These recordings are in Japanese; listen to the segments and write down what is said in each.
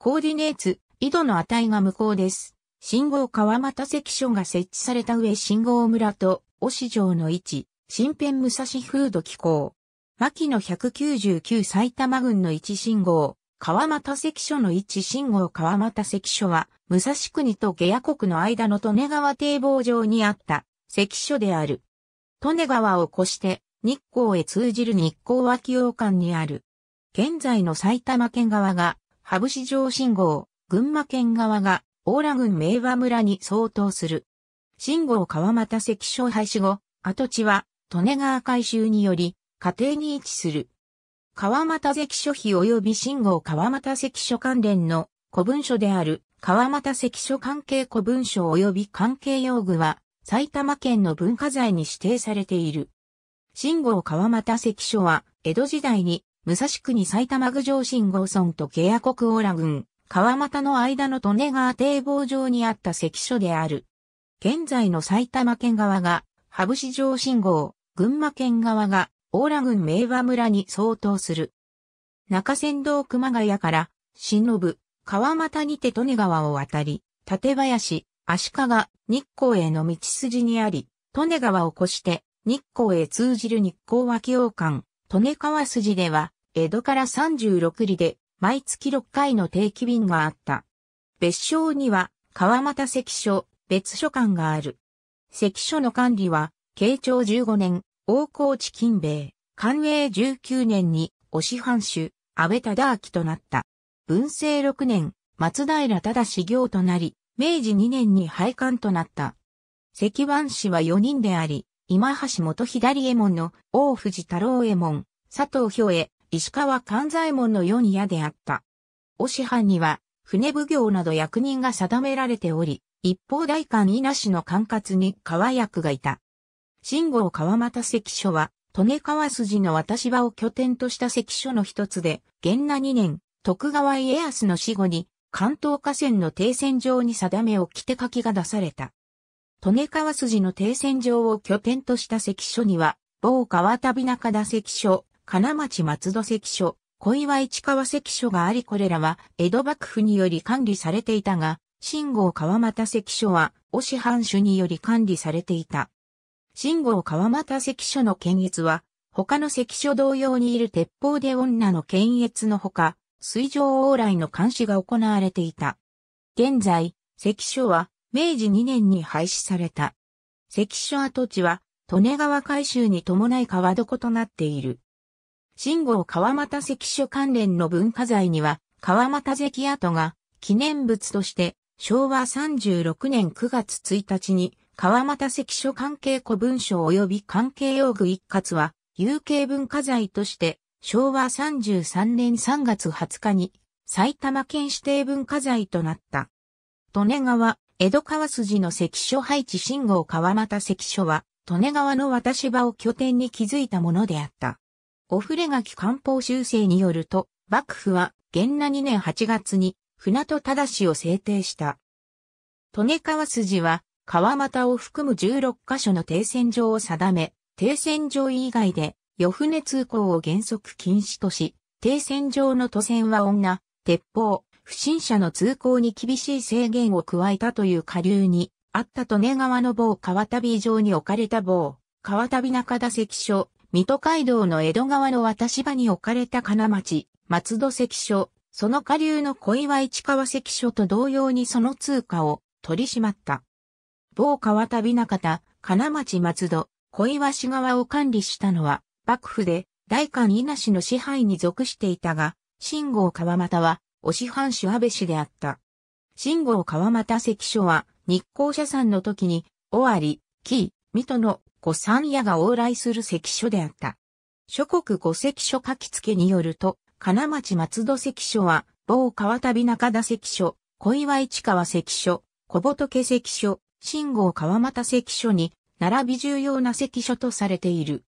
コーディネーツ、井戸の値が無効です。信号川又関所が設置された上信号村と、押城の位置、新編武蔵風土機構。牧野199埼玉郡の置信号、川又関所の位置信号川又関所は、武蔵国と下野国の間の利根川堤防上にあった関所である。利根川を越して日光へ通じる日光脇洋館にある。現在の埼玉県側が羽生市場信号、群馬県側が、大良郡明和村に相当する。信号川又関所廃止後、跡地は、利根川改修により、家庭に位置する。川又関所費及び信号川又関所関連の古文書である川又関所関係古文書及び関係用具は埼玉県の文化財に指定されている。信号川又関所は江戸時代に武蔵国埼玉郡上信号村とケア国オーラ郡、川又の間の利根川堤防上にあった関所である。現在の埼玉県側が、羽生市上信号、群馬県側が、オーラ郡明和村に相当する。中山道熊谷から、忍ぶ、川又にて利根川を渡り、立林、足利、日光への道筋にあり、利根川を越して、日光へ通じる日光脇王冠、利根川筋では、江戸から36里で毎月6回の定期便があった。別称には川又関所、別所館がある。関所の管理は、慶長15年、大河内金兵衛、官営19年に、お師藩主、安倍忠明となった。文政6年、松平忠行となり、明治2年に廃刊となった。関番氏は4人であり、今橋元左衛門の大藤太郎衛門、佐藤兵衛、石川勘左衛門の四屋であった。お師藩には、船奉行など役人が定められており、一方代官稲氏の管轄に川役がいた。信号川又関所は、利根川筋の渡し場を拠点とした関所の一つで、元那二年、徳川家康の死後に、関東河川の停戦場に定めを着て書きが出された。利根川筋の停戦場を拠点とした関所には、某川旅中田関所、金町松戸関所、小岩市川関所がありこれらは江戸幕府により管理されていたが、新郷川又関所は、お市藩主により管理されていた。新郷川又関所の検閲は、他の関所同様にいる鉄砲で女の検閲のほか、水上往来の監視が行われていた。現在、関所は、明治2年に廃止された。関所跡地は、利根川改修に伴い川床となっている。新郷川又関所関連の文化財には、川又関跡が記念物として、昭和36年9月1日に、川又関所関係古文書及び関係用具一括は、有形文化財として、昭和33年3月20日に、埼玉県指定文化財となった。利根川、江戸川筋の関所配置信号川又関所は、利根川の渡し場を拠点に築いたものであった。おふれき官報修正によると、幕府は、元那2年8月に、船戸正を制定した。利根川筋は、川又を含む16カ所の停戦場を定め、停戦場以外で、夜船通行を原則禁止とし、停戦場の渡船は女、鉄砲、不審者の通行に厳しい制限を加えたという下流に、あった利根川の某川旅場に置かれた某、川旅中田関所、水戸街道の江戸川の渡し場に置かれた金町、松戸関所、その下流の小岩市川関所と同様にその通貨を取り締まった。某川旅中田、金町松戸、小岩市側を管理したのは、幕府で、大官稲氏の支配に属していたが、新郷川又は、お師範主安部氏であった。新郷川又関所は、日光社産の時に、尾張、紀水戸の古三夜が往来する関所であった。諸国五関所書き付けによると、金町松戸関所は、某川旅中田関所、小岩市川関所、小仏関所、新郷川又関所に、並び重要な関所とされている。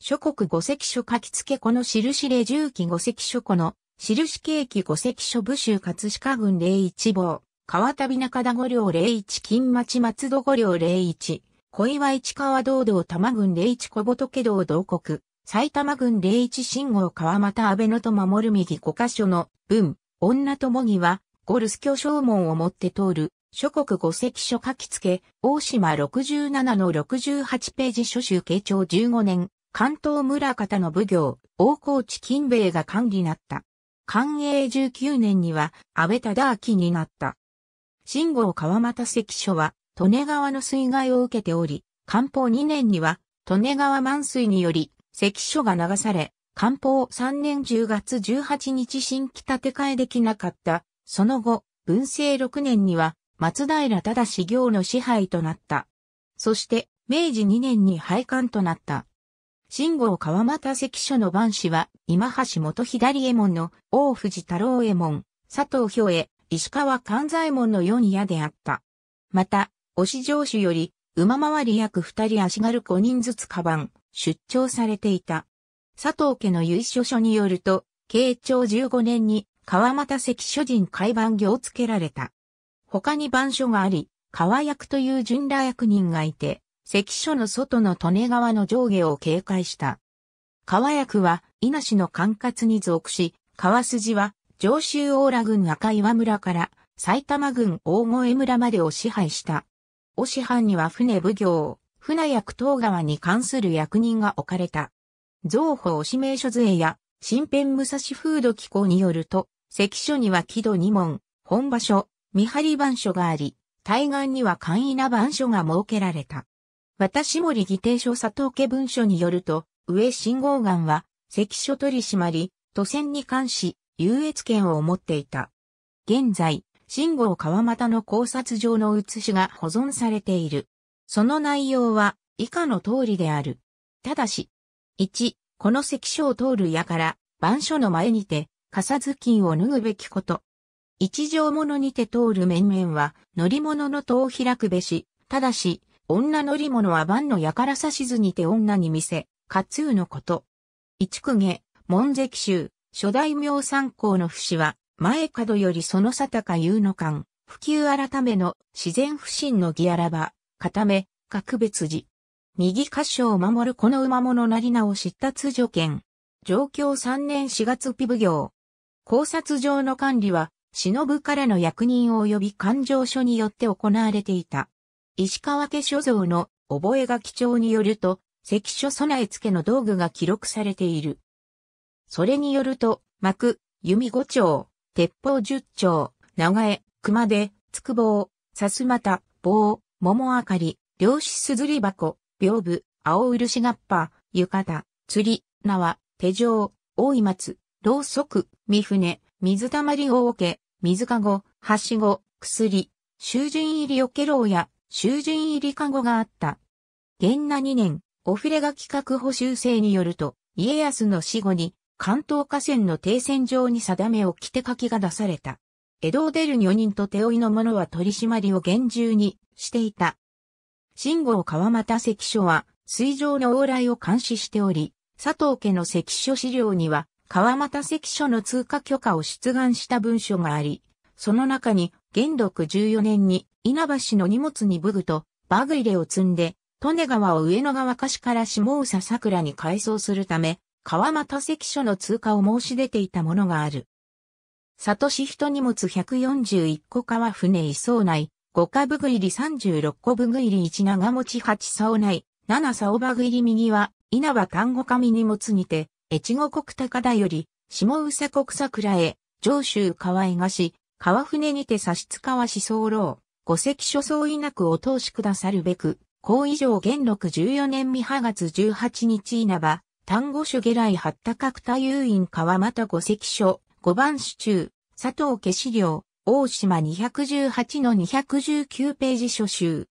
諸国五関所書き付けこの印例重機五関所この、印景気五関所武州葛飾郡零一坊、川旅中田五両零一金町松戸五両零一、小岩市川道道多摩郡霊一小仏道道国、埼玉郡霊一信号川又安倍のと守る右5箇所の文、女ともには、ゴルス巨匠門を持って通る、諸国五石書書き付け、大島67の68ページ書集慶長15年、関東村方の奉行、大河内金兵衛が管理なった。寛永19年には安倍忠明になった。信号川又関所は利根川の水害を受けており、官報2年には、利根川満水により、関所が流され、官報3年10月18日新規建て替えできなかった。その後、文政6年には、松平忠行の支配となった。そして、明治2年に廃刊となった。信号川又関所の番師は、今橋元左衛門の大藤太郎衛門、佐藤兵衛、石川勘左衛門のに夜であった。また、押上手より、馬回り約二人足軽五人ずつカバン、出張されていた。佐藤家の由緒書によると、慶長15年に川又関所人海番業を付けられた。他に番所があり、川役という巡羅役人がいて、関所の外の利根川の上下を警戒した。川役は稲市の管轄に属し、川筋は上州大良郡赤岩村から埼玉郡大越村までを支配した。お師範には船奉行、船役等側に関する役人が置かれた。造法指名書税や、新編武蔵風土機構によると、関所には木戸二門、本場所、見張り番所があり、対岸には簡易な番所が設けられた。私森議定書佐藤家文書によると、上信号岩は、関所取締り、都船に関し、優越権を持っていた。現在、信号川又の考察上の写しが保存されている。その内容は以下の通りである。ただし、1、この関所を通る矢から、番所の前にて、傘頭巾を脱ぐべきこと。一条物にて通る面々は、乗り物の戸を開くべし、ただし、女乗り物は番の矢から指しずにて女に見せ、かつうのこと。一区下、門跡集諸大名参考の節は、前角よりその佐高優の間、普及改めの自然不信のギアラバ、固め、格別時。右箇所を守るこの馬物なりなを知った通助権。状況3年4月ピブ行。考察上の管理は、忍からの役人及び勘定書によって行われていた。石川家所蔵の覚書帳によると、関所備え付けの道具が記録されている。それによると、幕、弓五丁、鉄砲十丁、長江、熊手、筑房、棒、さすまた、棒、桃あかり、漁師すずり箱、屏風、青漆がっぱ、浴衣、釣り、縄、手錠、大井松、ろうそく、三船、水たまり大桶、水かご、はしご、薬、囚人入りおけろうや、囚人入りかごがあった。元那二年、おふれが企画補修生によると、家康の死後に、関東河川の停戦上に定めを着て書きが出された。江戸を出る女人と手負いの者は取り締まりを厳重にしていた。新郷川又関所は、水上の往来を監視しており、佐藤家の関所資料には、川又関所の通過許可を出願した文書があり、その中に、元禄14年に稲橋の荷物に武具とバグ入れを積んで、利根川を上野川貸しから下総桜に改装するため、川又関所の通過を申し出ていたものがある。里市人荷物141個川船移送内、五株部具入り36個部具入り1長持ち8竿内、7竿場具入り右は、稲葉丹後上荷物にて、越後国高田より、下宇佐国桜へ、上州川江菓子、川船にて差し使わし候五関所相いなくお通しくださるべく、公以上元禄14年未破月18日稲葉、単語書、下来八角田遊院川又五関書、五番種中、佐藤家資料、大島218の219ページ書集。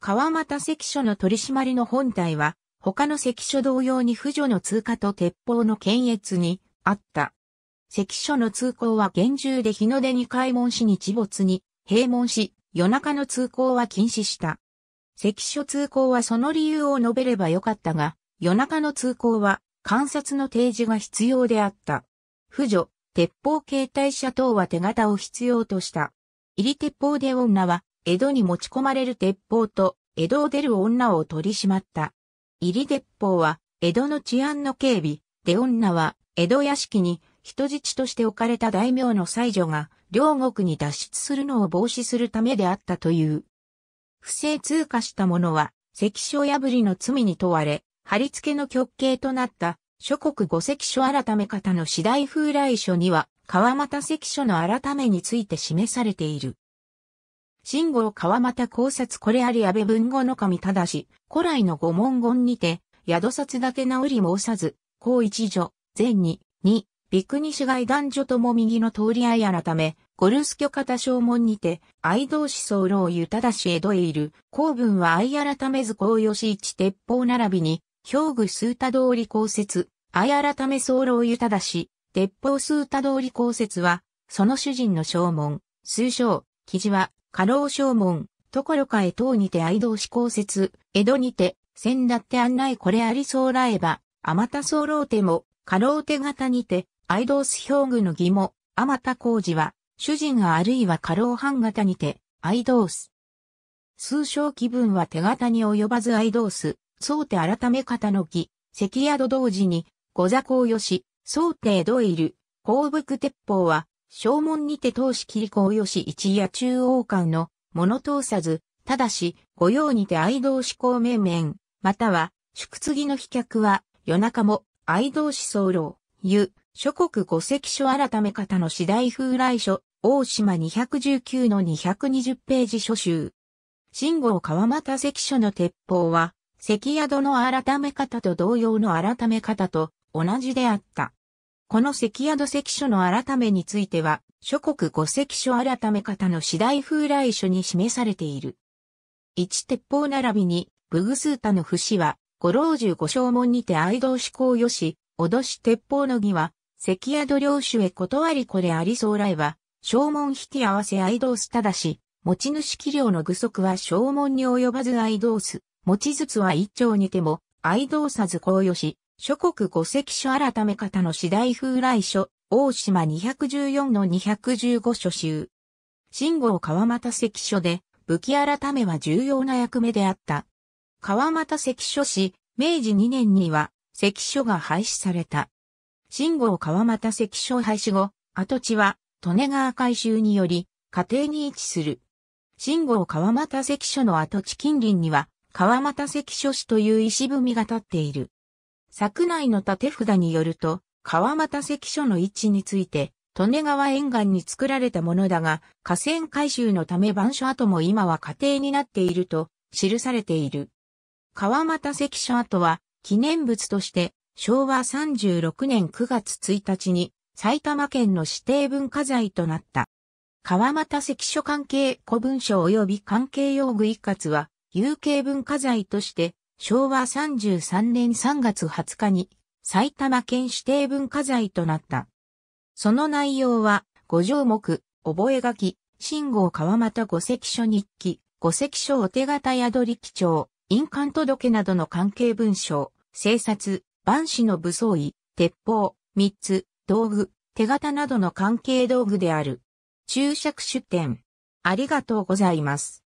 川又関書の取締りの本体は、他の関書同様に婦女の通過と鉄砲の検閲にあった。関書の通行は厳重で日の出に開門し日没に閉門し、夜中の通行は禁止した。石書通行はその理由を述べればよかったが、夜中の通行は観察の提示が必要であった。婦女、鉄砲携帯車等は手形を必要とした。入り鉄砲で女は、江戸に持ち込まれる鉄砲と、江戸を出る女を取り締まった。入り鉄砲は、江戸の治安の警備、で女は、江戸屋敷に、人質として置かれた大名の妻女が、両国に脱出するのを防止するためであったという。不正通過した者は、関所破りの罪に問われ、貼り付けの極刑となった諸国五関所改め方の次第風来書には、川又関所の改めについて示されている。信号川又考察これあり安倍文語の神ただし、古来の五文言にて、宿札立て直り申さず、高一女、前に、二、ビクニ外男女とも右の通り合い改め、ゴルス巨方正門にて、愛同士僧老ゆただし江戸へいる、公文は愛改めず公吉一鉄砲並びに、兵具数多通り公説、相改め僧楼ただし、鉄砲数多通り公設は、その主人の正門、通称、記事は、過労正門、ところか江等にて愛道し公設、江戸にて、先だって案内これありそうらえば、あまた僧楼手も、過労手形にて、愛道す兵具の義も、あまた工事は、主人があるいは過労半型にて、愛道す。通称気分は手形に及ばず愛道す。宗帝改め方の木、関宿同時に、御座公し、宗帝ドイル、公伏鉄砲は、正門にて当し切公し一夜中央間の、物通さず、ただし、御用にて愛道志向面々、または、宿次の飛脚は、夜中も、愛道志僧侶、ゆ、諸国五石書改め方の次第風来書、大島219の220ページ書集。信号川又関所の鉄砲は、関宿の改め方と同様の改め方と同じであった。この関宿関所の改めについては、諸国五関所改め方の次第風来書に示されている。一鉄砲並びに、ブグスータの節は、五老中五正門にて愛道志向よし、脅し鉄砲の儀は、関宿領主へ断りこれありそう来は、正門引き合わせ愛道すただし、持ち主器量の具足は正門に及ばず愛道す。持ちつつは一丁にても、愛道さず公よし、諸国五石書改め方の次第風来書、大島214の215書集。信号川又石書で、武器改めは重要な役目であった。川又石書氏、明治2年には、石書が廃止された。信号川又石書廃止後、跡地は、利根川改修により、家庭に位置する。信号川又石書の跡地近隣には、川又関所市という石踏みが立っている。作内の縦札によると、川又関所の位置について、利根川沿岸に作られたものだが、河川改修のため番所跡も今は家庭になっていると記されている。川又関所跡は記念物として昭和36年9月1日に埼玉県の指定文化財となった。川又関所関係古文書及び関係用具一括は有形文化財として、昭和33年3月20日に埼玉県指定文化財となった。その内容は、五条目、覚書、信号川又五石書日記、五石書お手形宿り記帳、印鑑届などの関係文章、制札、万死の武装衣、鉄砲、三つ、道具、手形などの関係道具である。注釈出典。ありがとうございます。